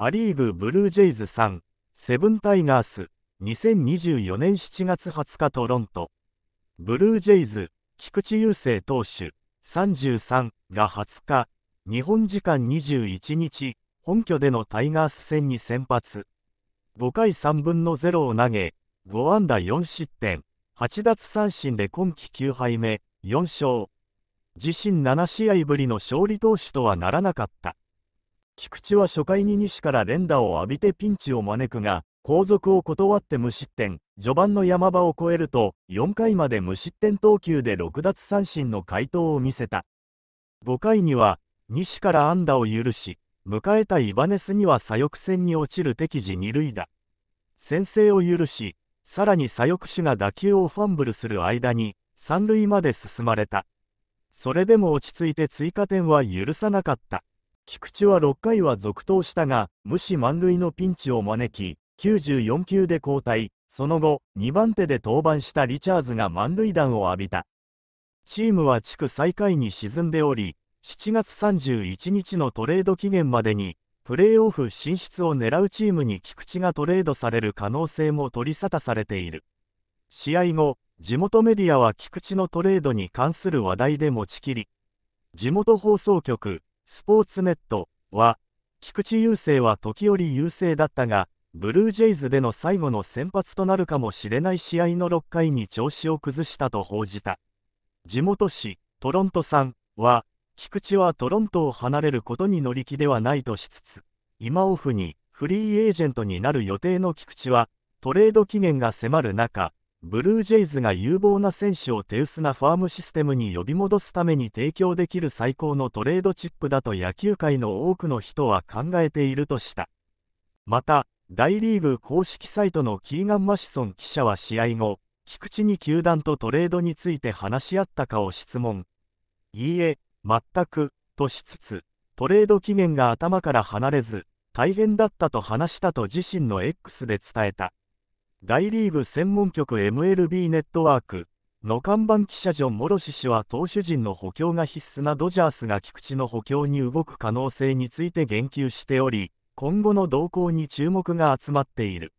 ア・リーグブルージェイズ3セブンタイガース2024年7月20日トロントブルージェイズ菊池雄星投手33が20日日本時間21日本拠でのタイガース戦に先発5回3分の0を投げ5安打4失点8奪三振で今季9敗目4勝自身7試合ぶりの勝利投手とはならなかった菊池は初回に西から連打を浴びてピンチを招くが、後続を断って無失点、序盤の山場を越えると、4回まで無失点投球で6奪三振の回答を見せた。5回には、西から安打を許し、迎えたイバネスには左翼線に落ちる敵地二塁打。先制を許し、さらに左翼手が打球をファンブルする間に、三塁まで進まれた。それでも落ち着いて追加点は許さなかった。菊池は6回は続投したが、無視満塁のピンチを招き、94球で交代、その後、2番手で登板したリチャーズが満塁弾を浴びた。チームは地区最下位に沈んでおり、7月31日のトレード期限までに、プレーオフ進出を狙うチームに菊池がトレードされる可能性も取り沙汰されている。試合後、地元メディアは菊池のトレードに関する話題で持ちきり、地元放送局、スポーツネットは、菊池雄星は時折優勢だったが、ブルージェイズでの最後の先発となるかもしれない試合の6回に調子を崩したと報じた。地元紙、トロントさんは、菊池はトロントを離れることに乗り気ではないとしつつ、今オフにフリーエージェントになる予定の菊池は、トレード期限が迫る中、ブルージェイズが有望な選手を手薄なファームシステムに呼び戻すために提供できる最高のトレードチップだと野球界の多くの人は考えているとした。また、大リーグ公式サイトのキーガン・マシソン記者は試合後、菊池に球団とトレードについて話し合ったかを質問。いいえ、全く、としつつ、トレード期限が頭から離れず、大変だったと話したと自身の X で伝えた。大リーグ専門局 MLB ネットワークの看板記者ジョン・モロシ氏は投手陣の補強が必須なドジャースが菊池の補強に動く可能性について言及しており今後の動向に注目が集まっている